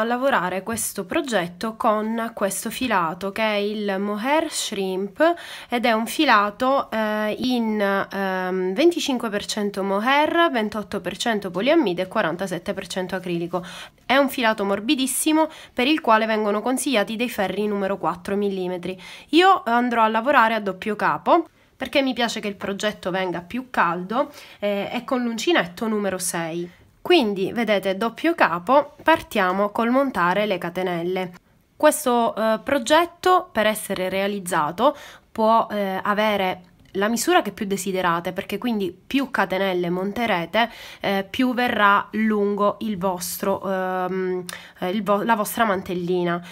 a lavorare questo progetto con questo filato che è il mohair shrimp ed è un filato eh, in ehm, 25% mohair 28% poliammide e 47% acrilico è un filato morbidissimo per il quale vengono consigliati dei ferri numero 4 mm io andrò a lavorare a doppio capo perché mi piace che il progetto venga più caldo eh, e con l'uncinetto numero 6 quindi, vedete, doppio capo, partiamo col montare le catenelle. Questo eh, progetto, per essere realizzato, può eh, avere la misura che più desiderate perché quindi più catenelle monterete eh, più verrà lungo il vostro, ehm, eh, il vo la vostra mantellina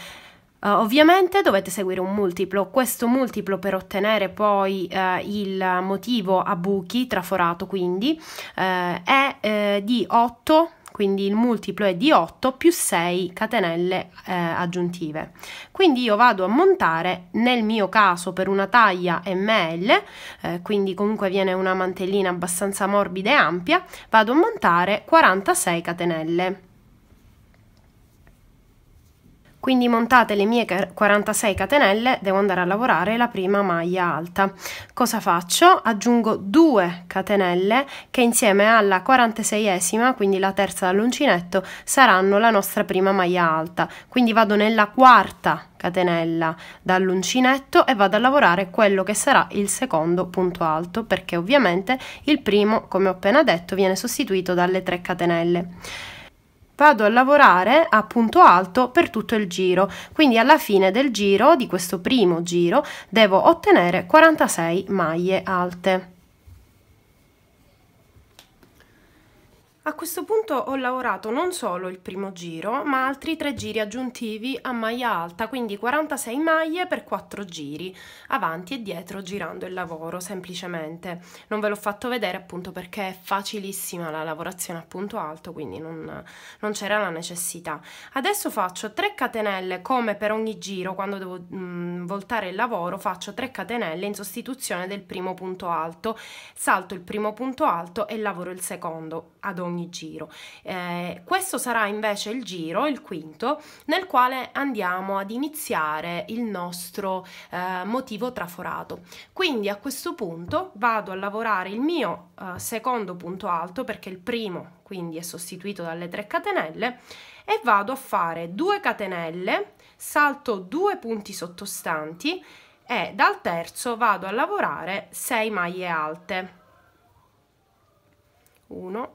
Uh, ovviamente dovete seguire un multiplo, questo multiplo per ottenere poi uh, il motivo a buchi, traforato quindi, uh, è di 8 quindi il multiplo è di 8 più 6 catenelle eh, aggiuntive. Quindi io vado a montare nel mio caso per una taglia ML, eh, quindi comunque viene una mantellina abbastanza morbida e ampia, vado a montare 46 catenelle. Quindi montate le mie 46 catenelle, devo andare a lavorare la prima maglia alta. Cosa faccio? Aggiungo 2 catenelle che insieme alla 46esima, quindi la terza dall'uncinetto, saranno la nostra prima maglia alta. Quindi vado nella quarta catenella dall'uncinetto e vado a lavorare quello che sarà il secondo punto alto perché ovviamente il primo come ho appena detto viene sostituito dalle 3 catenelle vado a lavorare a punto alto per tutto il giro quindi alla fine del giro di questo primo giro devo ottenere 46 maglie alte A questo punto ho lavorato non solo il primo giro, ma altri tre giri aggiuntivi a maglia alta, quindi 46 maglie per 4 giri, avanti e dietro girando il lavoro semplicemente. Non ve l'ho fatto vedere appunto perché è facilissima la lavorazione a punto alto, quindi non, non c'era la necessità. Adesso faccio 3 catenelle come per ogni giro, quando devo mh, mm, voltare il lavoro faccio 3 catenelle in sostituzione del primo punto alto, salto il primo punto alto e lavoro il secondo ad ogni ogni giro. Eh, questo sarà invece il giro, il quinto, nel quale andiamo ad iniziare il nostro eh, motivo traforato. Quindi a questo punto vado a lavorare il mio eh, secondo punto alto perché il primo quindi è sostituito dalle 3 catenelle e vado a fare 2 catenelle, salto 2 punti sottostanti e dal terzo vado a lavorare 6 maglie alte 1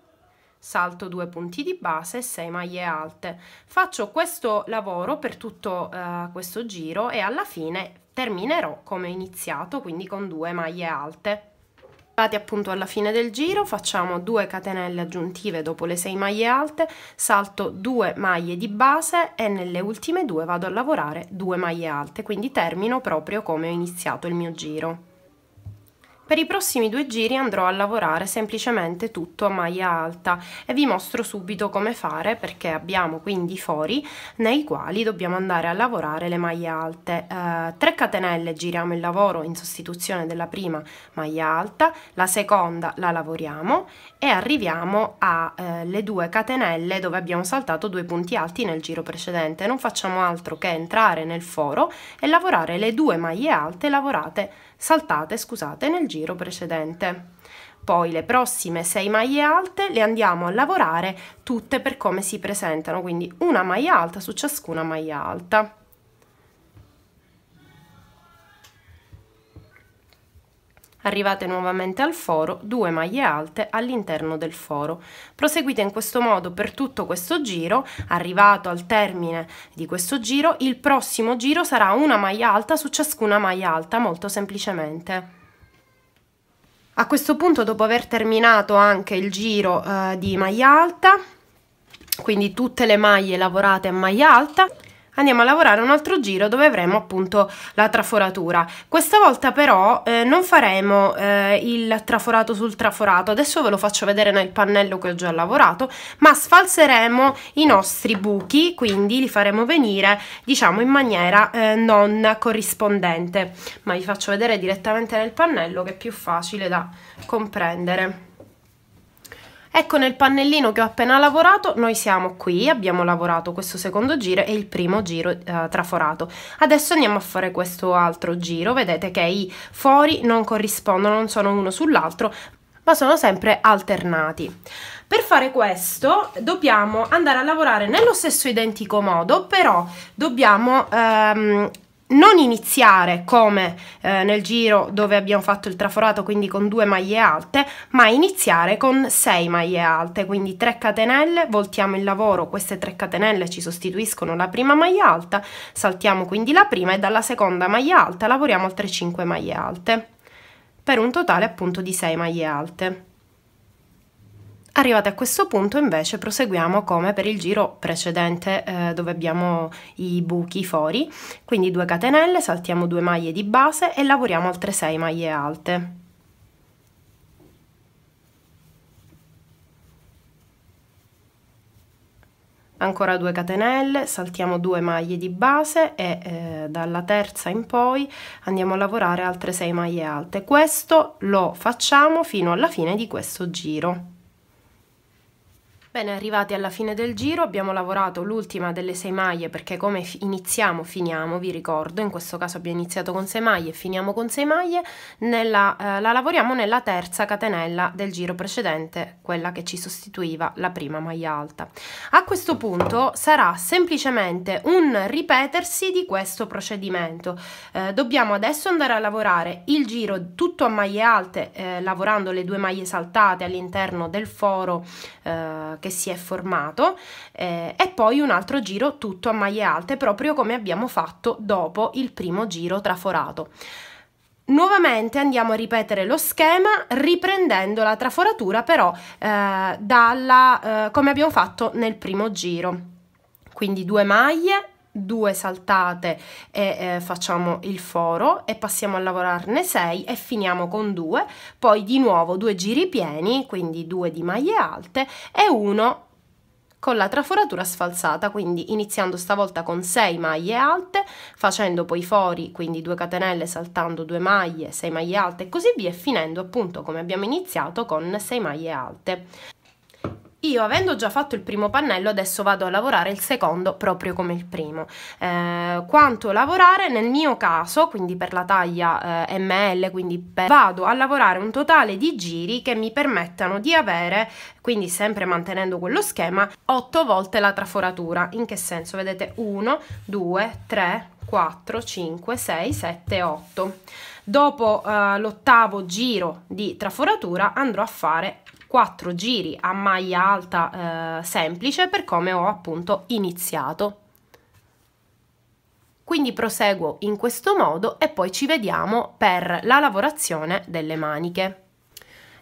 salto due punti di base e 6 maglie alte. Faccio questo lavoro per tutto eh, questo giro e alla fine terminerò come ho iniziato, quindi con due maglie alte. Arrivati appunto alla fine del giro facciamo 2 catenelle aggiuntive dopo le 6 maglie alte, salto 2 maglie di base e nelle ultime due vado a lavorare 2 maglie alte, quindi termino proprio come ho iniziato il mio giro. Per i prossimi due giri andrò a lavorare semplicemente tutto a maglia alta e vi mostro subito come fare perché abbiamo quindi fori nei quali dobbiamo andare a lavorare le maglie alte. Eh, 3 catenelle giriamo il lavoro in sostituzione della prima maglia alta, la seconda la lavoriamo e arriviamo alle eh, due catenelle dove abbiamo saltato due punti alti nel giro precedente. Non facciamo altro che entrare nel foro e lavorare le due maglie alte lavorate, saltate, scusate, nel giro giro precedente. Poi le prossime 6 maglie alte le andiamo a lavorare tutte per come si presentano, quindi una maglia alta su ciascuna maglia alta. Arrivate nuovamente al foro, due maglie alte all'interno del foro. Proseguite in questo modo per tutto questo giro, arrivato al termine di questo giro, il prossimo giro sarà una maglia alta su ciascuna maglia alta, molto semplicemente. A questo punto dopo aver terminato anche il giro eh, di maglia alta, quindi tutte le maglie lavorate a maglia alta, andiamo a lavorare un altro giro dove avremo appunto la traforatura questa volta però eh, non faremo eh, il traforato sul traforato adesso ve lo faccio vedere nel pannello che ho già lavorato ma sfalseremo i nostri buchi quindi li faremo venire diciamo in maniera eh, non corrispondente ma vi faccio vedere direttamente nel pannello che è più facile da comprendere Ecco nel pannellino che ho appena lavorato noi siamo qui, abbiamo lavorato questo secondo giro e il primo giro eh, traforato. Adesso andiamo a fare questo altro giro, vedete che i fori non corrispondono, non sono uno sull'altro ma sono sempre alternati. Per fare questo dobbiamo andare a lavorare nello stesso identico modo, però dobbiamo ehm, non iniziare come eh, nel giro dove abbiamo fatto il traforato quindi con due maglie alte ma iniziare con 6 maglie alte quindi 3 catenelle voltiamo il lavoro queste 3 catenelle ci sostituiscono la prima maglia alta saltiamo quindi la prima e dalla seconda maglia alta lavoriamo altre 5 maglie alte per un totale appunto di 6 maglie alte Arrivati a questo punto invece proseguiamo come per il giro precedente eh, dove abbiamo i buchi, fori, quindi 2 catenelle, saltiamo 2 maglie di base e lavoriamo altre 6 maglie alte. ancora 2 catenelle, saltiamo 2 maglie di base e eh, dalla terza in poi andiamo a lavorare altre 6 maglie alte. Questo lo facciamo fino alla fine di questo giro. Bene, arrivati alla fine del giro, abbiamo lavorato l'ultima delle 6 maglie perché come iniziamo finiamo, vi ricordo, in questo caso abbiamo iniziato con 6 maglie e finiamo con 6 maglie, nella, eh, la lavoriamo nella terza catenella del giro precedente, quella che ci sostituiva la prima maglia alta. A questo punto sarà semplicemente un ripetersi di questo procedimento. Eh, dobbiamo adesso andare a lavorare il giro tutto a maglie alte, eh, lavorando le due maglie saltate all'interno del foro eh, che si è formato eh, e poi un altro giro tutto a maglie alte proprio come abbiamo fatto dopo il primo giro traforato. Nuovamente andiamo a ripetere lo schema riprendendo la traforatura però eh, dalla, eh, come abbiamo fatto nel primo giro. Quindi due maglie, due saltate e eh, facciamo il foro e passiamo a lavorarne 6 e finiamo con due poi di nuovo due giri pieni quindi due di maglie alte e uno con la traforatura sfalsata, quindi iniziando stavolta con 6 maglie alte, facendo poi fori, quindi 2 catenelle, saltando 2 maglie, 6 maglie alte e così via, finendo appunto come abbiamo iniziato con 6 maglie alte. Io avendo già fatto il primo pannello adesso vado a lavorare il secondo proprio come il primo. Eh, quanto lavorare? Nel mio caso, quindi per la taglia eh, ML, quindi per... vado a lavorare un totale di giri che mi permettano di avere, quindi sempre mantenendo quello schema, 8 volte la traforatura. In che senso? Vedete 1, 2, 3, 4, 5, 6, 7, 8. Dopo eh, l'ottavo giro di traforatura andrò a fare 4 giri a maglia alta eh, semplice per come ho appunto iniziato. Quindi proseguo in questo modo e poi ci vediamo per la lavorazione delle maniche.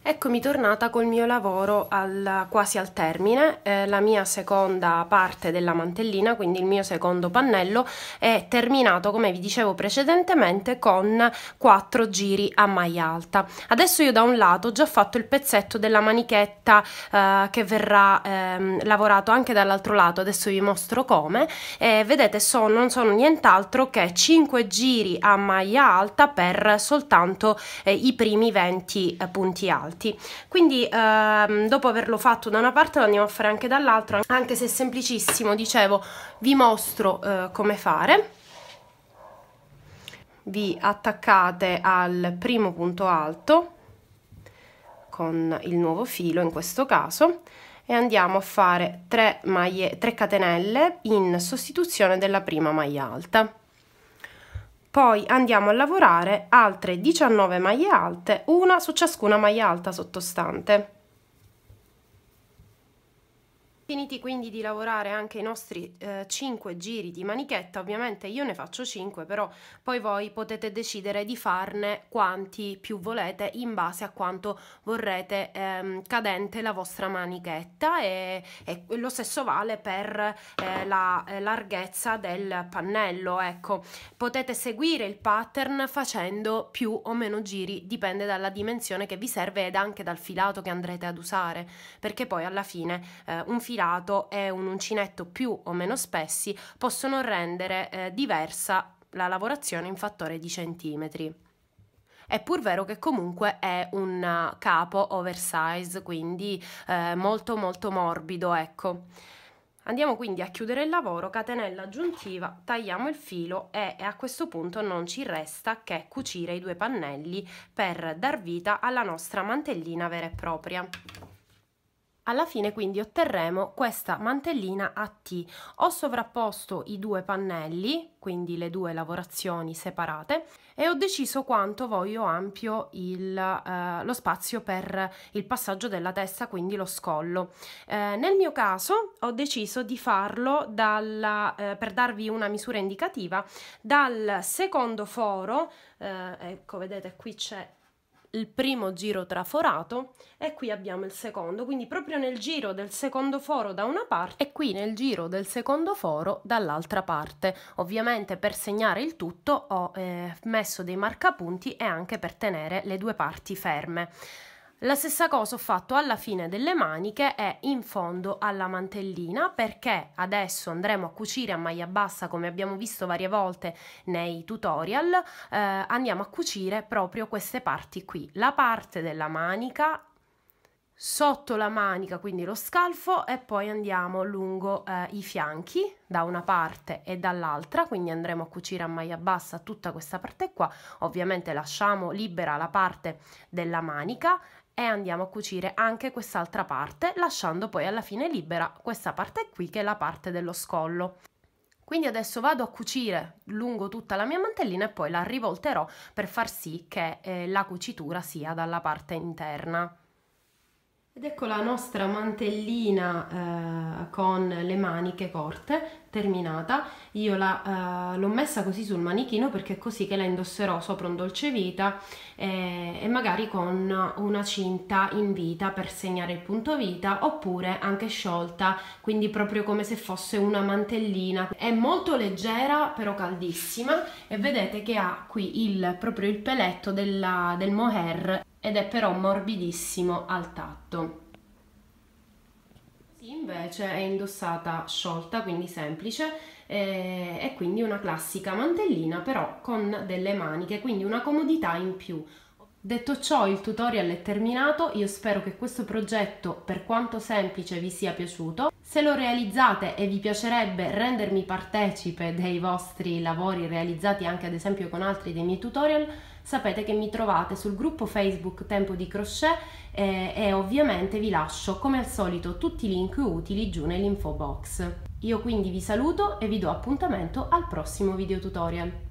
Eccomi tornata col mio lavoro al, quasi al termine, eh, la mia seconda parte della mantellina, quindi il mio secondo pannello, è terminato come vi dicevo precedentemente con quattro giri a maglia alta. Adesso io da un lato ho già fatto il pezzetto della manichetta eh, che verrà eh, lavorato anche dall'altro lato, adesso vi mostro come, vedete sono, non sono nient'altro che 5 giri a maglia alta per soltanto eh, i primi 20 eh, punti alti alti quindi ehm, dopo averlo fatto da una parte lo andiamo a fare anche dall'altra anche se è semplicissimo dicevo vi mostro eh, come fare vi attaccate al primo punto alto con il nuovo filo in questo caso e andiamo a fare 3 maglie 3 catenelle in sostituzione della prima maglia alta poi andiamo a lavorare altre 19 maglie alte, una su ciascuna maglia alta sottostante. Finiti quindi di lavorare anche i nostri eh, 5 giri di manichetta, ovviamente io ne faccio 5, però poi voi potete decidere di farne quanti più volete in base a quanto vorrete ehm, cadente la vostra manichetta e, e lo stesso vale per eh, la eh, larghezza del pannello, ecco. Potete seguire il pattern facendo più o meno giri, dipende dalla dimensione che vi serve ed anche dal filato che andrete ad usare, perché poi alla fine eh, un filato girato e un uncinetto più o meno spessi possono rendere eh, diversa la lavorazione in fattore di centimetri. È pur vero che comunque è un eh, capo oversize, quindi eh, molto molto morbido, ecco. Andiamo quindi a chiudere il lavoro, catenella aggiuntiva, tagliamo il filo e a questo punto non ci resta che cucire i due pannelli per dar vita alla nostra mantellina vera e propria. Alla fine quindi otterremo questa mantellina a T. Ho sovrapposto i due pannelli, quindi le due lavorazioni separate, e ho deciso quanto voglio ampio il, eh, lo spazio per il passaggio della testa, quindi lo scollo. Eh, nel mio caso ho deciso di farlo dalla, eh, per darvi una misura indicativa dal secondo foro, eh, ecco vedete qui c'è il primo giro traforato e qui abbiamo il secondo, quindi proprio nel giro del secondo foro da una parte e qui nel giro del secondo foro dall'altra parte. Ovviamente per segnare il tutto ho eh, messo dei marcapunti e anche per tenere le due parti ferme. La stessa cosa ho fatto alla fine delle maniche e in fondo alla mantellina perché adesso andremo a cucire a maglia bassa come abbiamo visto varie volte nei tutorial eh, andiamo a cucire proprio queste parti qui la parte della manica sotto la manica quindi lo scalfo e poi andiamo lungo eh, i fianchi da una parte e dall'altra quindi andremo a cucire a maglia bassa tutta questa parte qua ovviamente lasciamo libera la parte della manica e andiamo a cucire anche quest'altra parte lasciando poi alla fine libera questa parte qui che è la parte dello scollo. Quindi adesso vado a cucire lungo tutta la mia mantellina e poi la rivolterò per far sì che eh, la cucitura sia dalla parte interna. Ed ecco la nostra mantellina eh, con le maniche corte terminata. Io la, eh, l'ho messa così sul manichino perché è così che la indosserò sopra un dolcevita eh, e magari con una cinta in vita per segnare il punto vita oppure anche sciolta, quindi proprio come se fosse una mantellina. È molto leggera però caldissima e vedete che ha qui il, proprio il peletto della, del mohair ed è però morbidissimo al tatto. Sì, invece è indossata sciolta, quindi semplice, eh, è quindi una classica mantellina però con delle maniche, quindi una comodità in più. Detto ciò, il tutorial è terminato, io spero che questo progetto, per quanto semplice, vi sia piaciuto. Se lo realizzate e vi piacerebbe rendermi partecipe dei vostri lavori realizzati anche ad esempio con altri dei miei tutorial, sapete che mi trovate sul gruppo Facebook Tempo di Crochet e, eh, e ovviamente vi lascio come al solito tutti i link utili giù nell'info box. Io quindi vi saluto e vi do appuntamento al prossimo video tutorial.